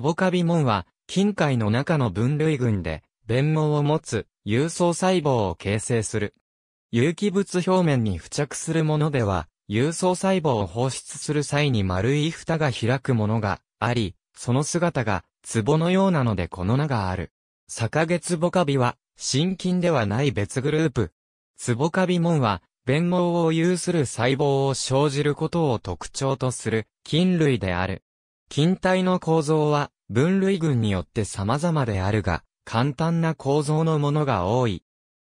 壺カビンは、近海の中の分類群で、弁網を持つ、有層細胞を形成する。有機物表面に付着するものでは、有層細胞を放出する際に丸い蓋が開くものがあり、その姿が、壺のようなのでこの名がある。逆月ボカビは、真菌ではない別グループ。ボカビンは、弁網を有する細胞を生じることを特徴とする菌類である。近体の構造は分類群によって様々であるが、簡単な構造のものが多い。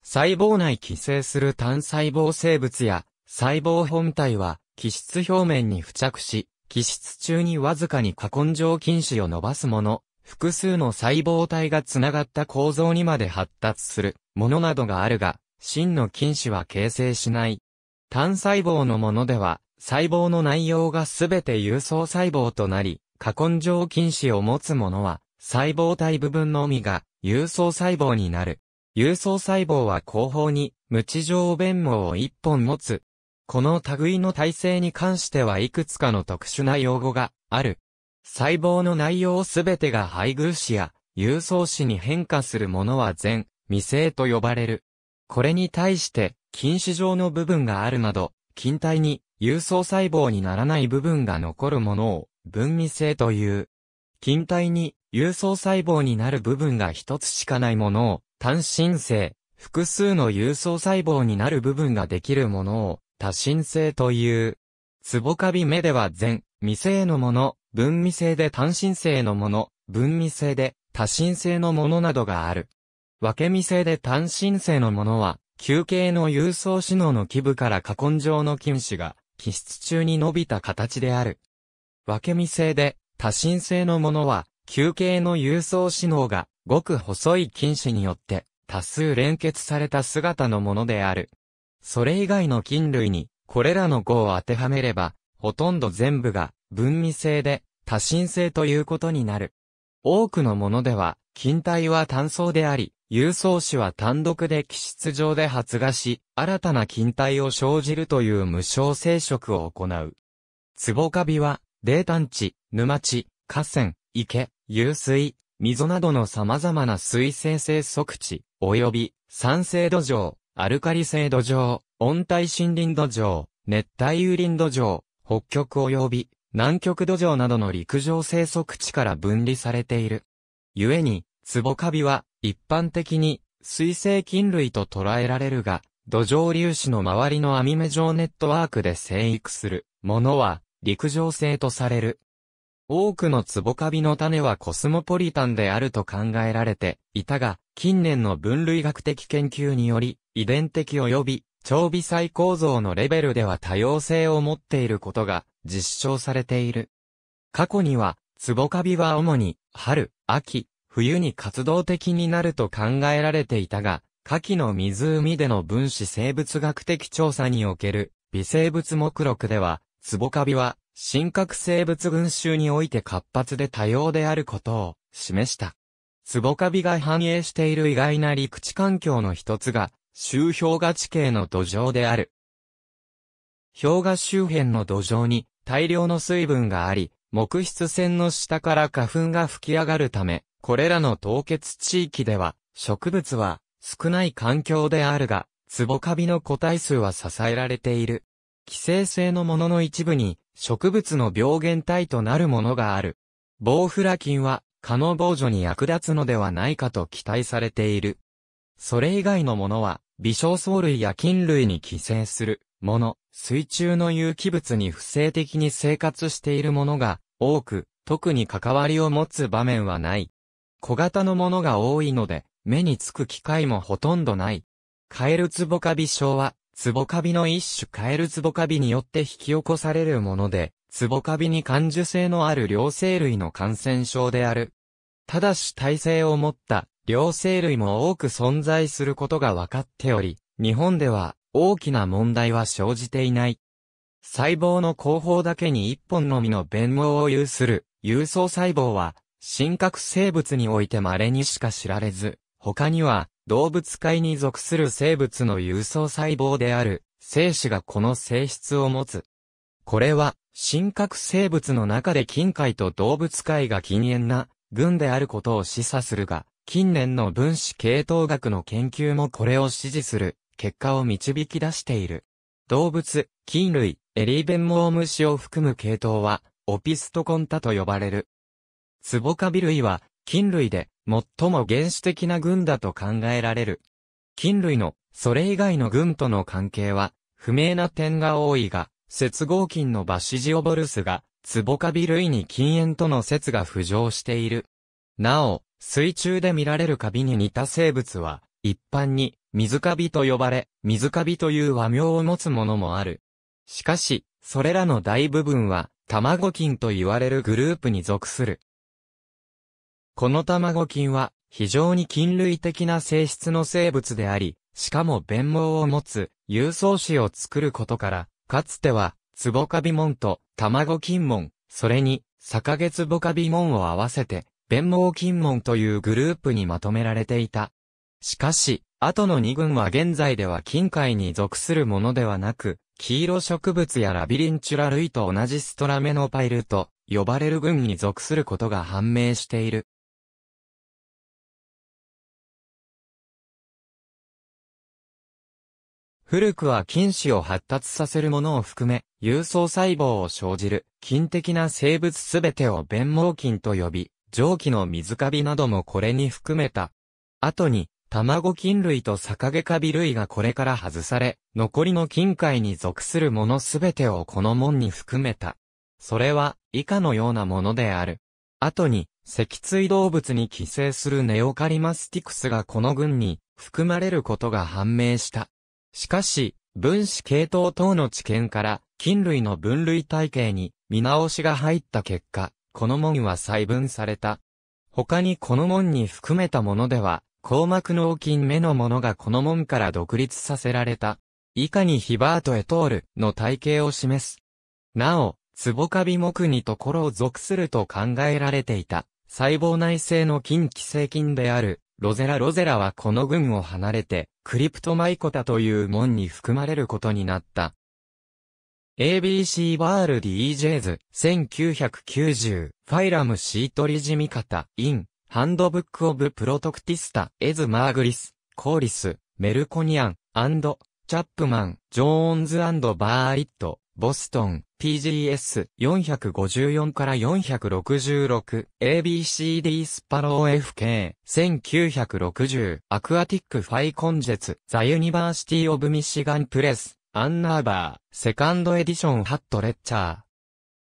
細胞内寄生する単細胞生物や細胞本体は気質表面に付着し、気質中にわずかに過根性菌糸を伸ばすもの、複数の細胞体がつながった構造にまで発達するものなどがあるが、真の菌糸は形成しない。単細胞のものでは、細胞の内容がすべて有層細胞となり、過根状菌糸を持つものは、細胞体部分のみが、有層細胞になる。有層細胞は後方に、無知状弁毛を一本持つ。この類の体制に関してはいくつかの特殊な用語がある。細胞の内容すべてが配偶子や有層子に変化するものは全、未生と呼ばれる。これに対して、菌糸状の部分があるなど、菌体に有層細胞にならない部分が残るものを分泌性という。近体に有層細胞になる部分が一つしかないものを単身性、複数の有層細胞になる部分ができるものを多身性という。ぼカビ目では全、未性のもの、分泌性で単身性のもの、分泌性で多身性のものなどがある。分け未性で単身性のものは、球形の有層子脳の基部から過根状の菌糸が気質中に伸びた形である。分け見性で、多心性のものは、球形の郵送指能が、ごく細い菌糸によって、多数連結された姿のものである。それ以外の菌類に、これらの語を当てはめれば、ほとんど全部が、分離性で、多心性ということになる。多くのものでは、菌体は単層であり、郵送紙は単独で気質上で発芽し、新たな菌体を生じるという無償生殖を行う。壺カビは、泥炭地、沼地、河川、池、湧水、溝などの様々な水生生息地、及び、酸性土壌、アルカリ性土壌、温帯森林土壌、熱帯雨林土壌、北極及び、南極土壌などの陸上生息地から分離されている。故に、ツボカビは一般的に水生菌類と捉えられるが、土壌粒子の周りの網目状ネットワークで生育するものは陸上性とされる。多くのツボカビの種はコスモポリタンであると考えられていたが、近年の分類学的研究により、遺伝的及び超微細構造のレベルでは多様性を持っていることが実証されている。過去には、ツボカビは主に、春、秋、冬に活動的になると考えられていたが、下記の湖での分子生物学的調査における微生物目録では、ツボカビは、真核生物群衆において活発で多様であることを示した。ツボカビが反映している意外な陸地環境の一つが、周氷河地形の土壌である。氷河周辺の土壌に大量の水分があり、木質線の下から花粉が吹き上がるため、これらの凍結地域では、植物は少ない環境であるが、壺カビの個体数は支えられている。寄生性のものの一部に植物の病原体となるものがある。ボウフラ菌は蚊の防除に役立つのではないかと期待されている。それ以外のものは微小藻類や菌類に寄生するもの、水中の有機物に不正的に生活しているものが多く、特に関わりを持つ場面はない。小型のものが多いので、目につく機会もほとんどない。カエルツボカビ症は、ツボカビの一種カエルツボカビによって引き起こされるもので、ツボカビに感受性のある両生類の感染症である。ただし耐性を持った両生類も多く存在することが分かっており、日本では大きな問題は生じていない。細胞の後方だけに一本のみの弁毛を有する、有層細胞は、真核生物において稀にしか知られず、他には、動物界に属する生物の有層細胞である、精子がこの性質を持つ。これは、真核生物の中で近海と動物界が禁煙な、群であることを示唆するが、近年の分子系統学の研究もこれを支持する。結果を導き出している。動物、菌類、エリーベンモウムシを含む系統は、オピストコンタと呼ばれる。ツボカビ類は、菌類で、最も原始的な群だと考えられる。菌類の、それ以外の群との関係は、不明な点が多いが、接合菌のバシジオボルスが、ツボカビ類に禁煙との説が浮上している。なお、水中で見られるカビに似た生物は、一般に、水カビと呼ばれ、水カビという和名を持つものもある。しかし、それらの大部分は、卵菌と言われるグループに属する。この卵菌は、非常に菌類的な性質の生物であり、しかも弁毛を持つ、有層子を作ることから、かつては、ツボカビ門と卵菌門、それに、ゲ月ボカビ門を合わせて、弁毛菌門というグループにまとめられていた。しかし、後の2群は現在では近海に属するものではなく、黄色植物やラビリンチュラ類と同じストラメノパイルと呼ばれる群に属することが判明している。古くは菌糸を発達させるものを含め、有層細胞を生じる、菌的な生物すべてを弁毛菌と呼び、蒸気の水カビなどもこれに含めた。後に、卵菌類と逆毛カビ類がこれから外され、残りの菌界に属するものすべてをこの門に含めた。それは、以下のようなものである。後に、脊椎動物に寄生するネオカリマスティクスがこの群に含まれることが判明した。しかし、分子系統等の知見から、菌類の分類体系に見直しが入った結果、この門は細分された。他にこの門に含めたものでは、硬膜脳筋目のものがこの門から独立させられた。以下にヒバートへ通るの体系を示す。なお、壺カビ目にところを属すると考えられていた、細胞内製の筋寄生菌である、ロゼラロゼラはこの群を離れて、クリプトマイコタという門に含まれることになった。ABC バール DJs1990 ファイラムシートリジミカタインハンドブックオブプロトクティスタ、エズ・マーグリス、コーリス、メルコニアン、アンド、チャップマン、ジョーンズバーリット、ボストン、PGS454 から 466ABCD スパロー FK1960 アクアティックファイコンジェツザユニバーシティオブミシガンプレスアンナーバーセカンドエディションハットレッチャー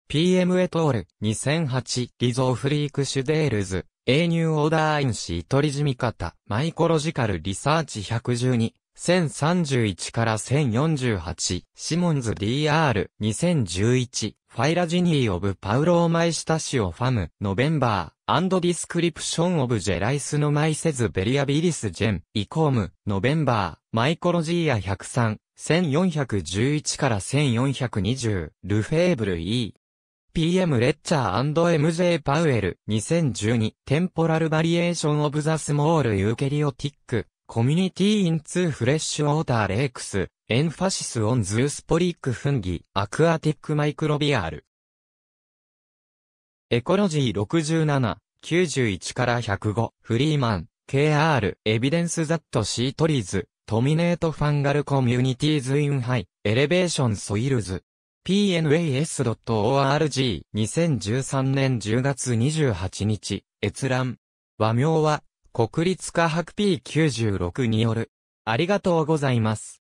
PM エトール2008リゾーフリークシュデールズ A 乳オーダー d e r in C 取りみ方、マイコロジカルリサーチ112、1031から1048、シモンズ DR、2011、ファイラジニー・オブ・パウロー・マイスタシオ・ファム、ノベンバー、アンド・ディスクリプション・オブ・ジェライス・ノ・マイセズ・ベリア・ビリス・ジェン、イコーム、ノベンバー、マイコロジーア103、1411から1420、ルフェーブル E、PM レッチャー &MJ パウエル2012テンポラルバリエーションオブザスモールユーケリオティックコミュニティインツーフレッシュオーターレイクスエンファシスオンズースポリックフンギアクアティックマイクロビアールエコロジー67 91から105フリーマン KR エビデンスザットシートリーズトミネートファンガルコミュニティズインハイエレベーションソイルズ pnas.org 2013年10月28日閲覧和名は国立科学 P96 によるありがとうございます